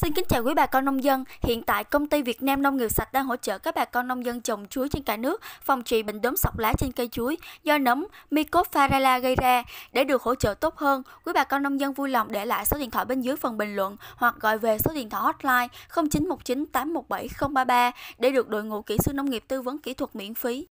Xin kính chào quý bà con nông dân. Hiện tại công ty Việt Nam Nông nghiệp sạch đang hỗ trợ các bà con nông dân trồng chuối trên cả nước phòng trị bệnh đốm sọc lá trên cây chuối do nấm Mycopharala gây ra. Để được hỗ trợ tốt hơn, quý bà con nông dân vui lòng để lại số điện thoại bên dưới phần bình luận hoặc gọi về số điện thoại hotline 0919 817 033 để được đội ngũ kỹ sư nông nghiệp tư vấn kỹ thuật miễn phí.